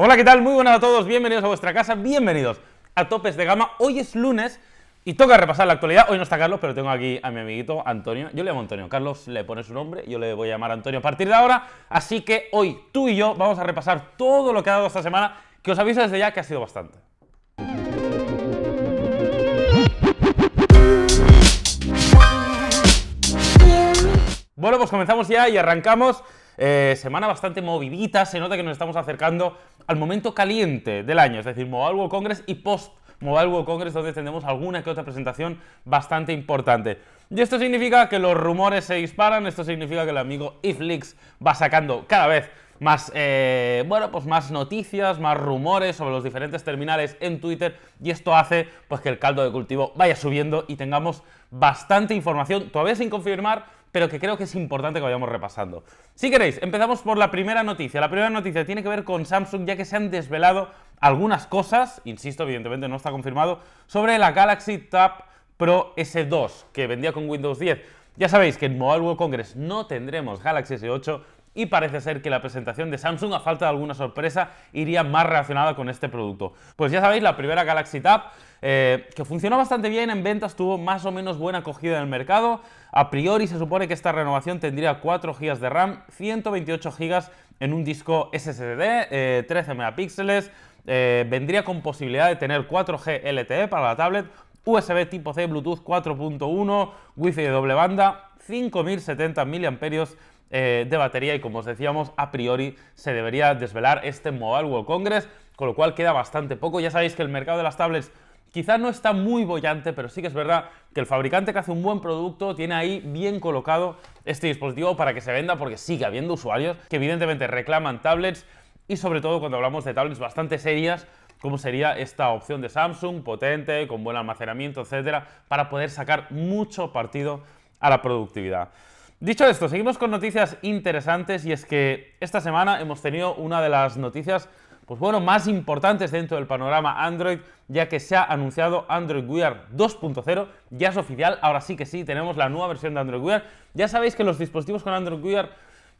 Hola, ¿qué tal? Muy buenas a todos, bienvenidos a vuestra casa, bienvenidos a Topes de Gama. Hoy es lunes y toca repasar la actualidad. Hoy no está Carlos, pero tengo aquí a mi amiguito Antonio. Yo le llamo Antonio, Carlos le pone su nombre, yo le voy a llamar Antonio a partir de ahora. Así que hoy tú y yo vamos a repasar todo lo que ha dado esta semana, que os aviso desde ya que ha sido bastante. Bueno, pues comenzamos ya y arrancamos eh, semana bastante movidita, se nota que nos estamos acercando al momento caliente del año, es decir, Mobile World Congress y post Mobile World Congress, donde tendremos alguna que otra presentación bastante importante. Y esto significa que los rumores se disparan, esto significa que el amigo IFLIX va sacando cada vez más, eh, bueno, pues más noticias, más rumores sobre los diferentes terminales en Twitter y esto hace pues que el caldo de cultivo vaya subiendo y tengamos bastante información, todavía sin confirmar, pero que creo que es importante que vayamos repasando. Si queréis, empezamos por la primera noticia. La primera noticia tiene que ver con Samsung, ya que se han desvelado algunas cosas, insisto, evidentemente no está confirmado, sobre la Galaxy Tab Pro S2, que vendía con Windows 10. Ya sabéis que en Mobile World Congress no tendremos Galaxy S8, y parece ser que la presentación de Samsung, a falta de alguna sorpresa, iría más relacionada con este producto. Pues ya sabéis, la primera Galaxy Tab, eh, que funcionó bastante bien en ventas, tuvo más o menos buena acogida en el mercado. A priori se supone que esta renovación tendría 4 GB de RAM, 128 GB en un disco SSD, 13 eh, megapíxeles, eh, vendría con posibilidad de tener 4G LTE para la tablet, USB tipo C, Bluetooth 4.1, Wi-Fi de doble banda, 5070 mAh eh, de batería y como os decíamos, a priori se debería desvelar este Mobile World Congress, con lo cual queda bastante poco. Ya sabéis que el mercado de las tablets quizás no está muy bollante, pero sí que es verdad que el fabricante que hace un buen producto tiene ahí bien colocado este dispositivo para que se venda, porque sigue habiendo usuarios que evidentemente reclaman tablets y sobre todo cuando hablamos de tablets bastante serias, como sería esta opción de Samsung, potente, con buen almacenamiento, etcétera, para poder sacar mucho partido a la productividad. Dicho esto, seguimos con noticias interesantes y es que esta semana hemos tenido una de las noticias pues bueno, más importantes dentro del panorama Android, ya que se ha anunciado Android Wear 2.0, ya es oficial, ahora sí que sí, tenemos la nueva versión de Android Wear. Ya sabéis que los dispositivos con Android Wear,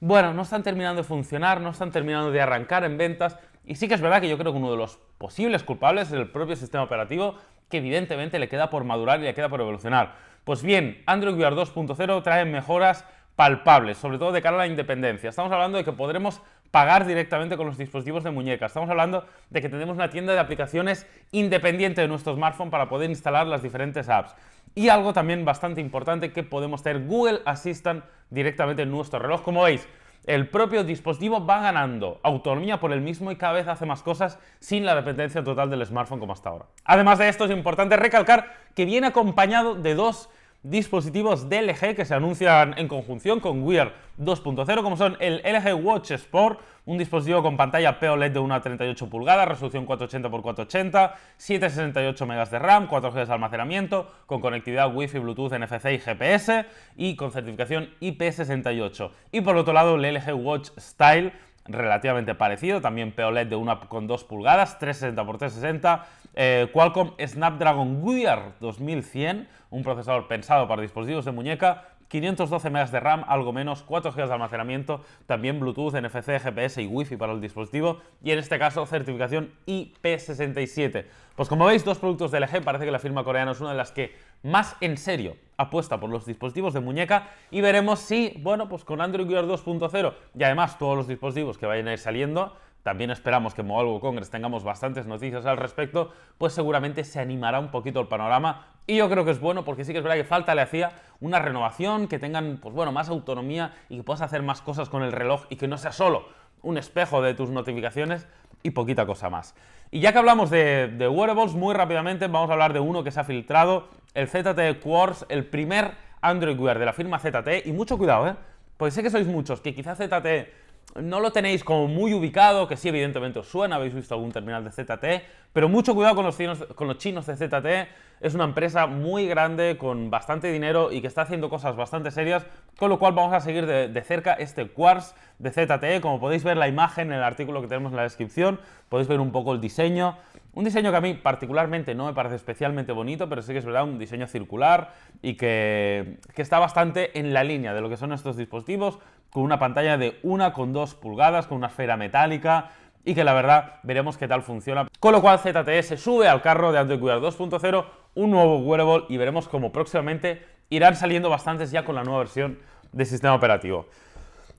bueno, no están terminando de funcionar, no están terminando de arrancar en ventas, y sí que es verdad que yo creo que uno de los posibles culpables es el propio sistema operativo, que evidentemente le queda por madurar y le queda por evolucionar. Pues bien, Android Wear 2.0 trae mejoras palpables, sobre todo de cara a la independencia. Estamos hablando de que podremos pagar directamente con los dispositivos de muñeca. Estamos hablando de que tenemos una tienda de aplicaciones independiente de nuestro smartphone para poder instalar las diferentes apps. Y algo también bastante importante que podemos tener Google Assistant directamente en nuestro reloj. Como veis, el propio dispositivo va ganando autonomía por el mismo y cada vez hace más cosas sin la dependencia total del smartphone como hasta ahora. Además de esto, es importante recalcar que viene acompañado de dos dispositivos LG que se anuncian en conjunción con Wear 2.0, como son el LG Watch Sport, un dispositivo con pantalla POLED de 38 pulgadas, resolución 480x480, 768 MB de RAM, 4 GB de almacenamiento, con conectividad Wi-Fi, Bluetooth, NFC y GPS y con certificación IP68. Y por otro lado, el LG Watch Style relativamente parecido, también POLED de 1,2 pulgadas, 360x360, eh, Qualcomm Snapdragon Gear 2100, un procesador pensado para dispositivos de muñeca, 512 MB de RAM, algo menos, 4 GB de almacenamiento, también Bluetooth, NFC, GPS y Wi-Fi para el dispositivo y en este caso certificación IP67. Pues como veis, dos productos de LG, parece que la firma coreana es una de las que más en serio apuesta por los dispositivos de muñeca y veremos si, bueno, pues con Android Gear 2.0 y además todos los dispositivos que vayan a ir saliendo, también esperamos que en Mobile Congress tengamos bastantes noticias al respecto, pues seguramente se animará un poquito el panorama y yo creo que es bueno porque sí que es verdad que falta le hacía una renovación, que tengan pues bueno, más autonomía y que puedas hacer más cosas con el reloj y que no sea solo un espejo de tus notificaciones y poquita cosa más. Y ya que hablamos de, wearables, muy rápidamente vamos a hablar de uno que se ha filtrado, el ZTE Quartz, el primer Android Wear de la firma ZTE y mucho cuidado, ¿eh? Porque sé que sois muchos que quizá ZTE no lo tenéis como muy ubicado, que sí, evidentemente os suena, habéis visto algún terminal de ZTE, pero mucho cuidado con los chinos, con los chinos de ZTE. Es una empresa muy grande, con bastante dinero y que está haciendo cosas bastante serias, con lo cual vamos a seguir de, cerca este Quartz de ZTE. Como podéis ver la imagen en el artículo que tenemos en la descripción, Podéis ver un poco el diseño. Un diseño que a mí particularmente no me parece especialmente bonito, pero sí que es verdad, un diseño circular y que, está bastante en la línea de lo que son estos dispositivos, con una pantalla de 1,2 pulgadas, con una esfera metálica, y que la verdad veremos qué tal funciona. Con lo cual ZTE sube al carro de Android 2.0 un nuevo wearable y veremos cómo próximamente irán saliendo bastantes ya con la nueva versión del sistema operativo.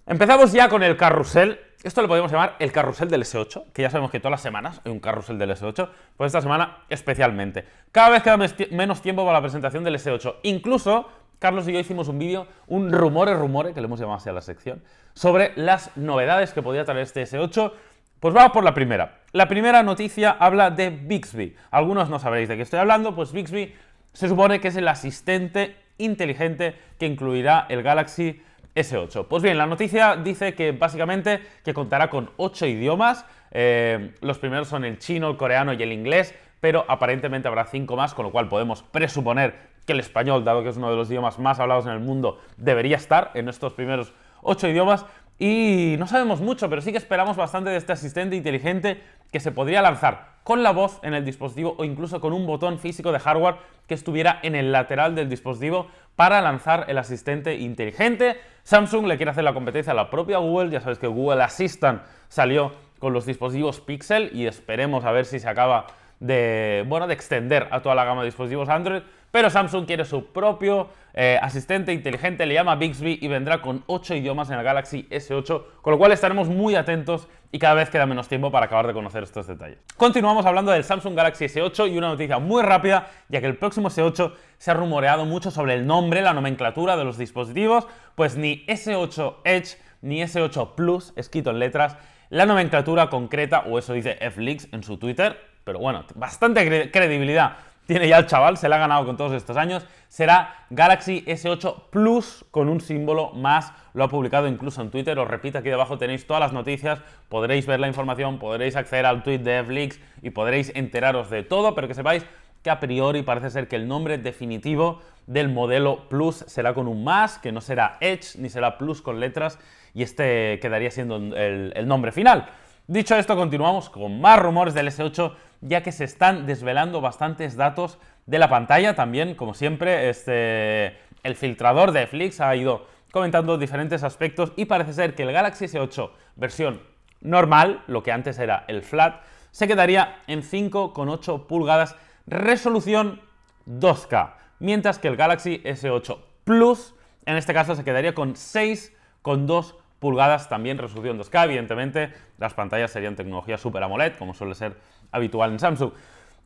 Empezamos ya con el carrusel. Esto lo podemos llamar el carrusel del S8, que ya sabemos que todas las semanas hay un carrusel del S8, pues esta semana especialmente. Cada vez queda menos tiempo para la presentación del S8. Incluso, Carlos y yo hicimos un vídeo, un rumore rumore, que le hemos llamado así a la sección, sobre las novedades que podría traer este S8. Pues vamos por la primera. La primera noticia habla de Bixby. Algunos no sabréis de qué estoy hablando, pues Bixby se supone que es el asistente inteligente que incluirá el Galaxy 8 Pues bien, la noticia dice que básicamente que contará con 8 idiomas. Eh, los primeros son el chino, el coreano y el inglés, pero aparentemente habrá 5 más, con lo cual podemos presuponer que el español, dado que es uno de los idiomas más hablados en el mundo, debería estar en estos primeros 8 idiomas. Y no sabemos mucho, pero sí que esperamos bastante de este asistente inteligente que se podría lanzar con la voz en el dispositivo o incluso con un botón físico de hardware que estuviera en el lateral del dispositivo para lanzar el asistente inteligente. Samsung le quiere hacer la competencia a la propia Google, ya sabes que Google Assistant salió con los dispositivos Pixel y esperemos a ver si se acaba de, bueno, de extender a toda la gama de dispositivos Android, pero Samsung quiere su propio eh, asistente inteligente, le llama Bixby y vendrá con 8 idiomas en el Galaxy S8, con lo cual estaremos muy atentos y cada vez queda menos tiempo para acabar de conocer estos detalles. Continuamos hablando del Samsung Galaxy S8 y una noticia muy rápida, ya que el próximo S8 se ha rumoreado mucho sobre el nombre, la nomenclatura de los dispositivos, pues ni S8 Edge ni S8 Plus, escrito en letras, la nomenclatura concreta, o eso dice Flix en su Twitter, pero bueno, bastante credibilidad tiene ya el chaval, se la ha ganado con todos estos años, será Galaxy S8 Plus con un símbolo más. Lo ha publicado incluso en Twitter, os repito, aquí debajo tenéis todas las noticias, podréis ver la información, podréis acceder al tweet de Flix y podréis enteraros de todo, pero que sepáis que a priori parece ser que el nombre definitivo del modelo Plus será con un más, que no será Edge ni será Plus con letras, y este quedaría siendo el nombre final. Dicho esto, continuamos con más rumores del S8, ya que se están desvelando bastantes datos de la pantalla. También, como siempre, este, el filtrador de Flix ha ido comentando diferentes aspectos y parece ser que el Galaxy S8 versión normal, lo que antes era el flat, se quedaría en 5,8 pulgadas, resolución 2K, mientras que el Galaxy S8 Plus, en este caso, se quedaría con 6,2 pulgadas, también resolución 2K. Evidentemente, las pantallas serían tecnología Super AMOLED, como suele ser habitual en Samsung.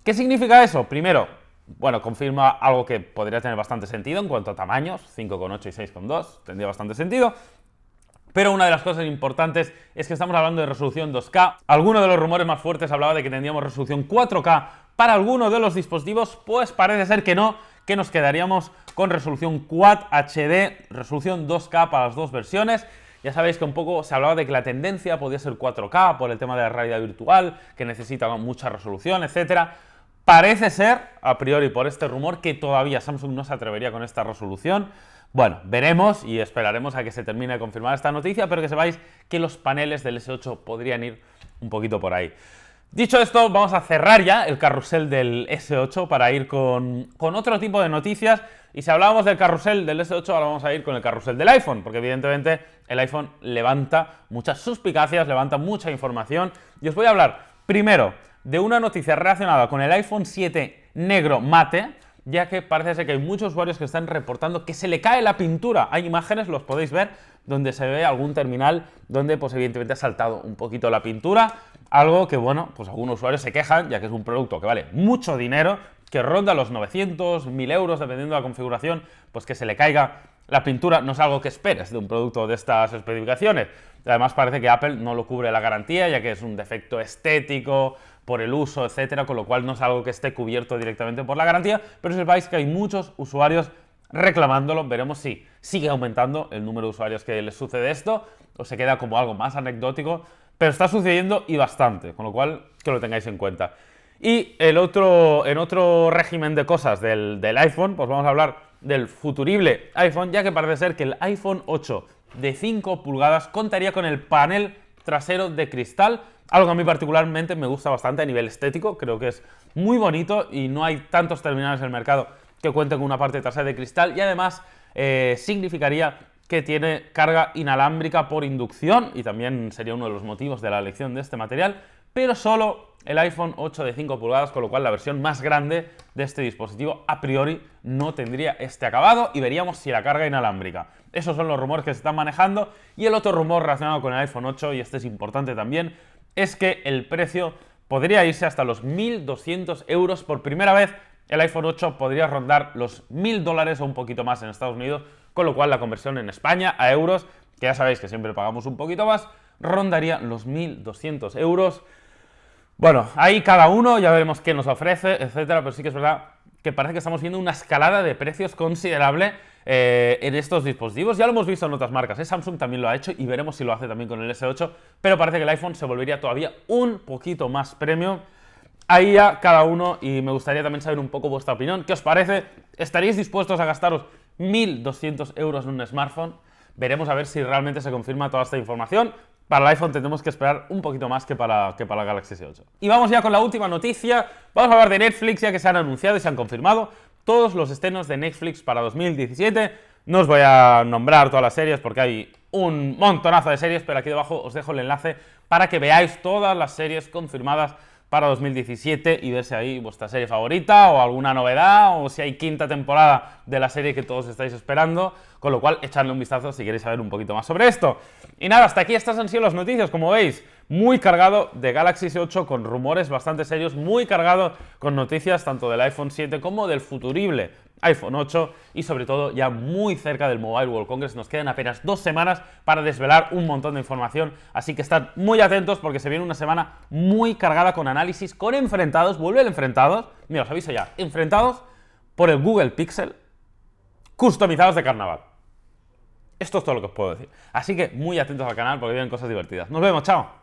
¿Qué significa eso? Primero, bueno, confirma algo que podría tener bastante sentido en cuanto a tamaños, 5,8 y 6,2, tendría bastante sentido. Pero una de las cosas importantes es que estamos hablando de resolución 2K. Alguno de los rumores más fuertes hablaba de que tendríamos resolución 4K para alguno de los dispositivos, pues parece ser que no, que nos quedaríamos con resolución Quad HD, resolución 2K para las dos versiones. Ya sabéis que un poco se hablaba de que la tendencia podía ser 4K por el tema de la realidad virtual, que necesitaba mucha resolución, etcétera. Parece ser, a priori por este rumor, que todavía Samsung no se atrevería con esta resolución. Bueno, veremos y esperaremos a que se termine de confirmar esta noticia, pero que sepáis que los paneles del S8 podrían ir un poquito por ahí. Dicho esto, vamos a cerrar ya el carrusel del S8 para ir con, otro tipo de noticias. Y si hablábamos del carrusel del S8, ahora vamos a ir con el carrusel del iPhone, porque evidentemente el iPhone levanta muchas suspicacias, levanta mucha información. Y os voy a hablar primero de una noticia relacionada con el iPhone 7 negro mate, ya que parece ser que hay muchos usuarios que están reportando que se le cae la pintura. Hay imágenes, los podéis ver, donde se ve algún terminal donde pues evidentemente ha saltado un poquito la pintura algo que, bueno, pues algunos usuarios se quejan, ya que es un producto que vale mucho dinero, que ronda los 900, 1000 euros, dependiendo de la configuración, pues que se le caiga la pintura no es algo que esperes de un producto de estas especificaciones. Además parece que Apple no lo cubre la garantía, ya que es un defecto estético por el uso, etcétera, con lo cual no es algo que esté cubierto directamente por la garantía, pero si sepáis que hay muchos usuarios reclamándolo, veremos si sigue aumentando el número de usuarios que les sucede esto o se queda como algo más anecdótico pero está sucediendo y bastante, con lo cual que lo tengáis en cuenta. Y el otro, en otro régimen de cosas del, iPhone, pues vamos a hablar del futurible iPhone, ya que parece ser que el iPhone 8 de 5 pulgadas contaría con el panel trasero de cristal, algo que a mí particularmente me gusta bastante a nivel estético, creo que es muy bonito y no hay tantos terminales en el mercado que cuenten con una parte trasera de cristal y además eh, significaría que tiene carga inalámbrica por inducción y también sería uno de los motivos de la elección de este material, pero solo el iPhone 8 de 5 pulgadas, con lo cual la versión más grande de este dispositivo a priori no tendría este acabado y veríamos si la carga inalámbrica. Esos son los rumores que se están manejando y el otro rumor relacionado con el iPhone 8, y este es importante también, es que el precio podría irse hasta los 1.200 euros por primera vez. El iPhone 8 podría rondar los 1.000 dólares o un poquito más en Estados Unidos, con lo cual la conversión en España a euros, que ya sabéis que siempre pagamos un poquito más, rondaría los 1.200 euros. Bueno, ahí cada uno, ya veremos qué nos ofrece, etcétera, pero sí que es verdad que parece que estamos viendo una escalada de precios considerable eh, en estos dispositivos. Ya lo hemos visto en otras marcas, ¿eh? Samsung también lo ha hecho y veremos si lo hace también con el S8, pero parece que el iPhone se volvería todavía un poquito más premium. Ahí ya cada uno y me gustaría también saber un poco vuestra opinión. ¿Qué os parece? ¿Estaríais dispuestos a gastaros 1.200 euros en un smartphone. Veremos a ver si realmente se confirma toda esta información. Para el iPhone tenemos que esperar un poquito más que para, que para el Galaxy S8. Y vamos ya con la última noticia. Vamos a hablar de Netflix, ya que se han anunciado y se han confirmado todos los estrenos de Netflix para 2017. No os voy a nombrar todas las series porque hay un montonazo de series, pero aquí debajo os dejo el enlace para que veáis todas las series confirmadas para 2017 y verse ahí vuestra serie favorita o alguna novedad o si hay quinta temporada de la serie que todos estáis esperando, con lo cual echadle un vistazo si queréis saber un poquito más sobre esto. Y nada, hasta aquí estas han sido las noticias, como veis, muy cargado de Galaxy S8 con rumores bastante serios, muy cargado con noticias tanto del iPhone 7 como del futurible iPhone 8 y sobre todo ya muy cerca del Mobile World Congress. Nos quedan apenas dos semanas para desvelar un montón de información, así que estad muy atentos porque se viene una semana muy cargada con análisis, con enfrentados, vuelve enfrentados, mira, os aviso ya, enfrentados por el Google Pixel customizados de carnaval. Esto es todo lo que os puedo decir. Así que muy atentos al canal porque vienen cosas divertidas. Nos vemos, chao.